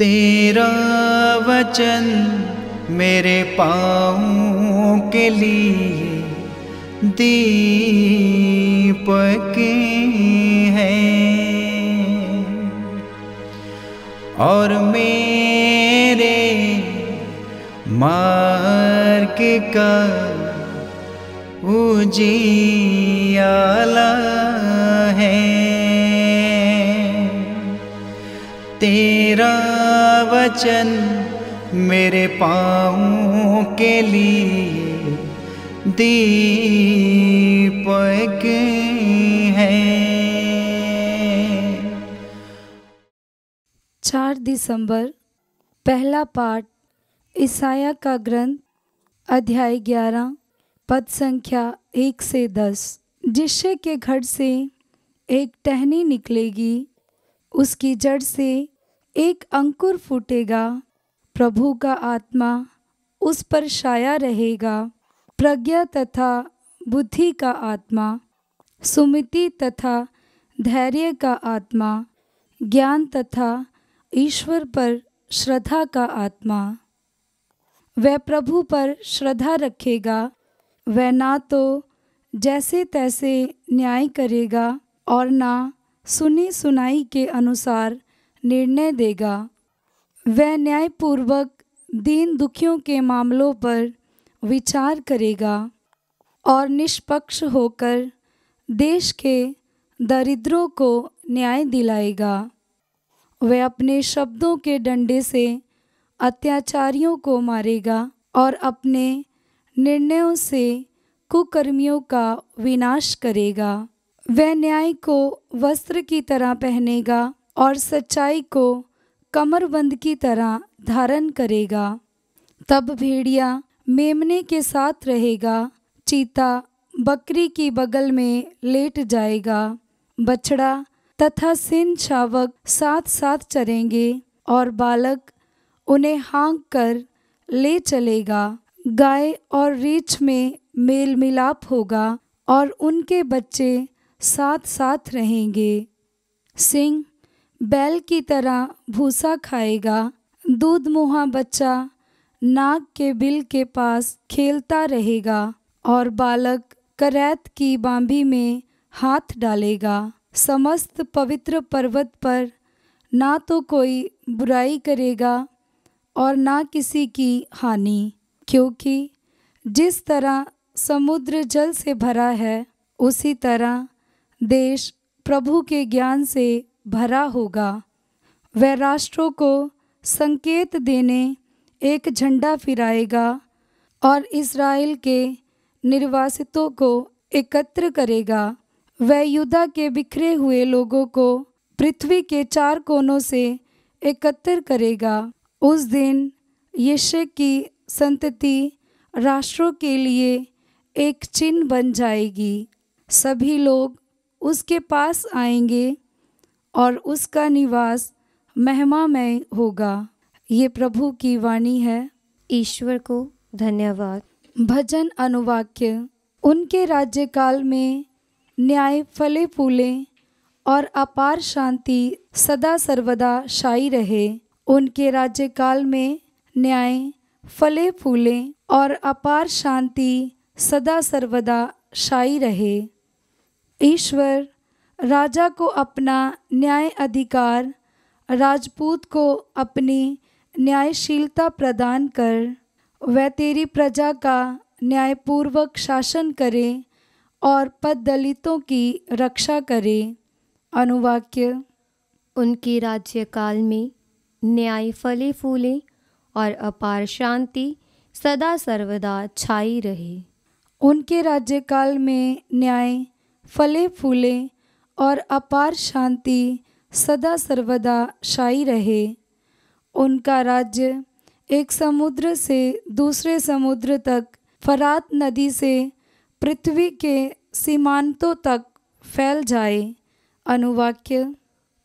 तेरा वचन मेरे पाँव के लिए दीपक है और मेरे मार्ग का उजियाला है तेरा वचन मेरे पाँव के लिए दीपक है चार दिसंबर पहला पाठ ईसाया का ग्रंथ अध्याय ग्यारह पद संख्या एक से दस जिससे के घर से एक टहनी निकलेगी उसकी जड़ से एक अंकुर फूटेगा प्रभु का आत्मा उस पर छाया रहेगा प्रज्ञा तथा बुद्धि का आत्मा सुमिति तथा धैर्य का आत्मा ज्ञान तथा ईश्वर पर श्रद्धा का आत्मा वह प्रभु पर श्रद्धा रखेगा वह ना तो जैसे तैसे न्याय करेगा और ना सुनी सुनाई के अनुसार निर्णय देगा वह न्यायपूर्वक दीन दुखियों के मामलों पर विचार करेगा और निष्पक्ष होकर देश के दरिद्रों को न्याय दिलाएगा वह अपने शब्दों के डंडे से अत्याचारियों को मारेगा और अपने निर्णयों से कुकर्मियों का विनाश करेगा वह न्याय को वस्त्र की तरह पहनेगा और सच्चाई को कमरबंद की तरह धारण करेगा तब भेड़िया मेमने के साथ रहेगा चीता बकरी की बगल में लेट जाएगा बछड़ा तथा सिन शावक साथ साथ चरेंगे और बालक उन्हें हाँक कर ले चलेगा गाय और रीछ में मेल मिलाप होगा और उनके बच्चे साथ साथ रहेंगे सिंह बैल की तरह भूसा खाएगा दूध मुहा बच्चा नाग के बिल के पास खेलता रहेगा और बालक करैत की बांबी में हाथ डालेगा समस्त पवित्र पर्वत पर ना तो कोई बुराई करेगा और ना किसी की हानि क्योंकि जिस तरह समुद्र जल से भरा है उसी तरह देश प्रभु के ज्ञान से भरा होगा वह राष्ट्रों को संकेत देने एक झंडा फिराएगा और इसराइल के निर्वासितों को एकत्र करेगा वह युद्धा के बिखरे हुए लोगों को पृथ्वी के चार कोनों से एकत्र करेगा उस दिन यश की संतति राष्ट्रों के लिए एक चिन्ह बन जाएगी सभी लोग उसके पास आएंगे और उसका निवास महिमा में होगा ये प्रभु की वाणी है ईश्वर को धन्यवाद भजन अनुवाक्य उनके राज्यकाल में न्याय फले फूले और अपार शांति सदा सर्वदा शाई रहे उनके राज्यकाल में न्याय फले फूले और अपार शांति सदा सर्वदा शाई रहे ईश्वर राजा को अपना न्याय अधिकार राजपूत को अपनी न्यायशीलता प्रदान कर वह तेरी प्रजा का न्यायपूर्वक शासन करे और पद दलितों की रक्षा करे अनुवाक्य उनके राज्यकाल में न्याय फले फूले और अपार शांति सदा सर्वदा छाई रहे उनके राज्यकाल में न्याय फले फूले और अपार शांति सदा सर्वदा शाई रहे उनका राज्य एक समुद्र से दूसरे समुद्र तक फरात नदी से पृथ्वी के सीमांतों तक फैल जाए अनुवाक्य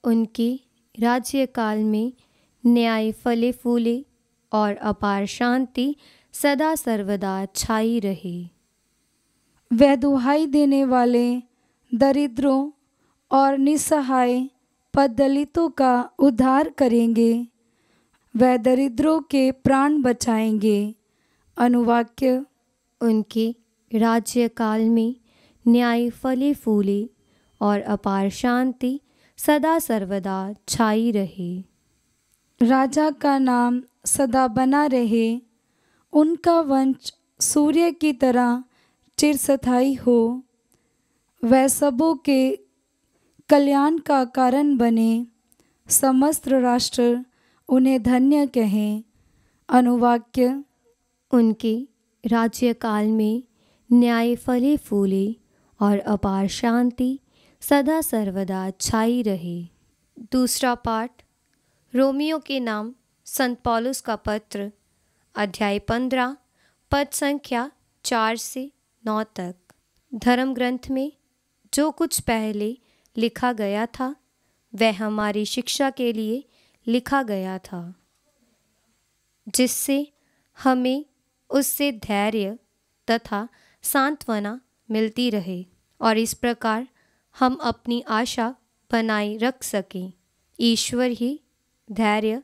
उनके राज्यकाल में न्याय फले फूले और अपार शांति सदा सर्वदा छाई रहे वह दुहाई देने वाले दरिद्रों और निसहाय पद दलितों का उद्धार करेंगे वह दरिद्रों के प्राण बचाएंगे अनुवाक्य उनके राज्यकाल में न्याय फले फूले और अपार शांति सदा सर्वदा छाई रहे राजा का नाम सदा बना रहे उनका वंश सूर्य की तरह चिरस्थाई हो वह सबों के कल्याण का कारण बने समस्त राष्ट्र उन्हें धन्य कहें अनुवाक्य उनके राज्यकाल में न्याय फले फूले और अपार शांति सदा सर्वदा छाई रहे दूसरा पाठ रोमियो के नाम संत पॉलुस का पत्र अध्याय पंद्रह पद संख्या चार से नौ तक धर्म ग्रंथ में जो कुछ पहले लिखा गया था वह हमारी शिक्षा के लिए लिखा गया था जिससे हमें उससे धैर्य तथा सांत्वना मिलती रहे और इस प्रकार हम अपनी आशा बनाए रख सकें ईश्वर ही धैर्य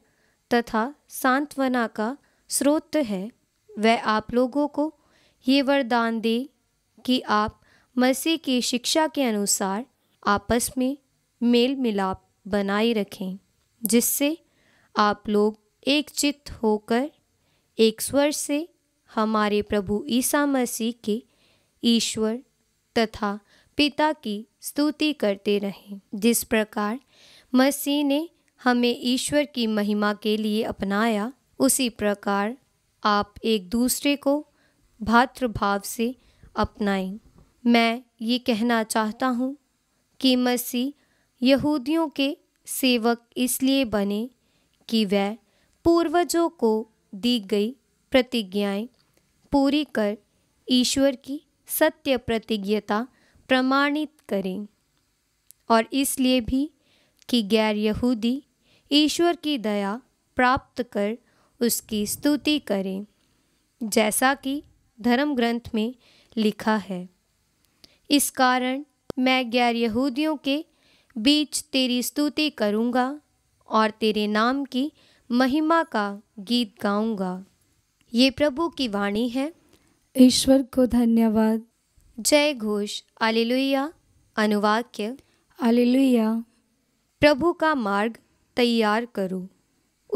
तथा सांत्वना का स्रोत है वह आप लोगों को ये वरदान दे कि आप मसीह की शिक्षा के अनुसार आपस में मेल मिलाप बनाए रखें जिससे आप लोग एक चित्त होकर एक स्वर से हमारे प्रभु ईसा मसीह के ईश्वर तथा पिता की स्तुति करते रहें जिस प्रकार मसीह ने हमें ईश्वर की महिमा के लिए अपनाया उसी प्रकार आप एक दूसरे को भातृभाव से अपनाएं मैं ये कहना चाहता हूँ कि मसीह यहूदियों के सेवक इसलिए बने कि वह पूर्वजों को दी गई प्रतिज्ञाएं पूरी कर ईश्वर की सत्य प्रतिज्ञता प्रमाणित करें और इसलिए भी कि गैर यहूदी ईश्वर की दया प्राप्त कर उसकी स्तुति करें जैसा कि धर्म ग्रंथ में लिखा है इस कारण मैं गैर यहूदियों के बीच तेरी स्तुति करूँगा और तेरे नाम की महिमा का गीत गाऊंगा ये प्रभु की वाणी है ईश्वर को धन्यवाद जय घोष आलिलुया अनुवाक्य आलिलुया प्रभु का मार्ग तैयार करो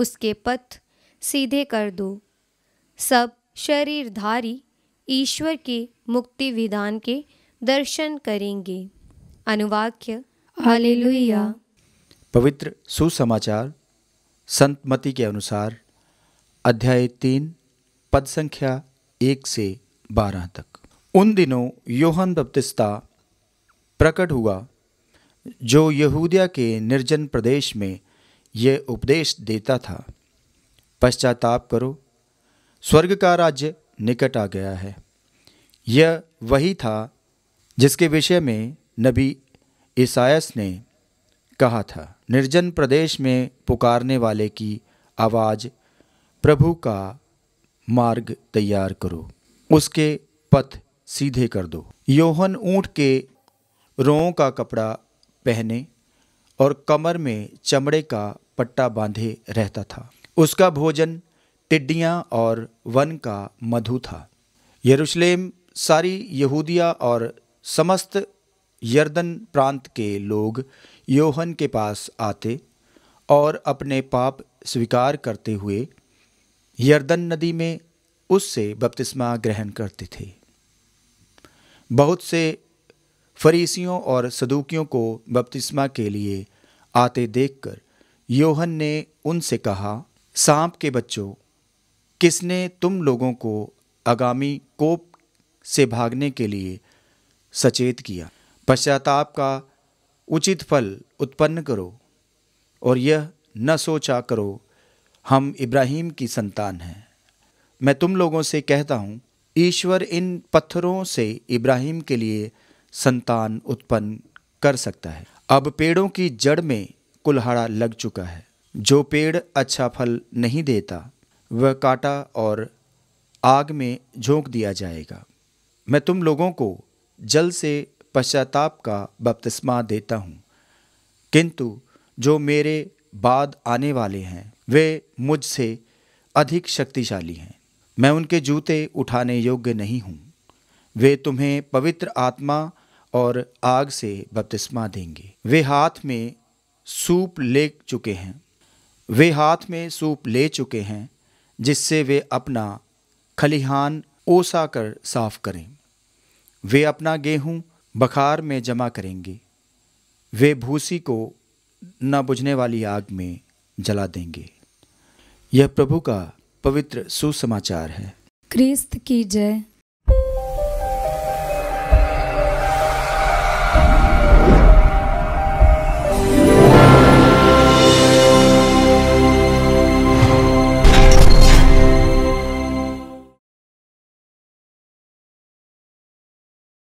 उसके पथ सीधे कर दो सब शरीरधारी ईश्वर के मुक्ति विधान के दर्शन करेंगे अनुवाक्य हालेलुया पवित्र सुसमाचार संत मति के अनुसार अध्याय तीन पद संख्या एक से बारह तक उन दिनों योहन बपतिस्ता प्रकट हुआ जो यहूदिया के निर्जन प्रदेश में यह उपदेश देता था पश्चाताप करो स्वर्ग का राज्य निकट आ गया है यह वही था जिसके विषय में नबी ईसायस ने कहा था निर्जन प्रदेश में पुकारने वाले की आवाज़ प्रभु का मार्ग तैयार करो उसके पथ सीधे कर दो योहन ऊंट के रों का कपड़ा पहने और कमर में चमड़े का पट्टा बांधे रहता था उसका भोजन टिड्डियाँ और वन का मधु था यरूशलेम सारी यहूदिया और समस्त यर्दन प्रांत के लोग योहन के पास आते और अपने पाप स्वीकार करते हुए यर्दन नदी में उससे बपतिस्मा ग्रहण करते थे बहुत से फरीसियों और सदूकियों को बपतिस्मा के लिए आते देखकर योहन ने उनसे कहा सांप के बच्चों किसने तुम लोगों को आगामी कोप से भागने के लिए सचेत किया पश्चाताप का उचित फल उत्पन्न करो और यह न सोचा करो हम इब्राहिम की संतान हैं मैं तुम लोगों से कहता हूँ ईश्वर इन पत्थरों से इब्राहिम के लिए संतान उत्पन्न कर सकता है अब पेड़ों की जड़ में कुल्हाड़ा लग चुका है जो पेड़ अच्छा फल नहीं देता वह काटा और आग में झोंक दिया जाएगा मैं तुम लोगों को जल से पश्चाताप का बपतिस्मा देता हूँ किंतु जो मेरे बाद आने वाले हैं वे मुझसे अधिक शक्तिशाली हैं मैं उनके जूते उठाने योग्य नहीं हूँ वे तुम्हें पवित्र आत्मा और आग से बपतिस्मा देंगे वे हाथ में सूप ले चुके हैं वे हाथ में सूप ले चुके हैं जिससे वे अपना खलिहान ओसा कर साफ करें वे अपना गेहूं बखार में जमा करेंगे वे भूसी को न बुझने वाली आग में जला देंगे यह प्रभु का पवित्र सुसमाचार है क्रिस्त की जय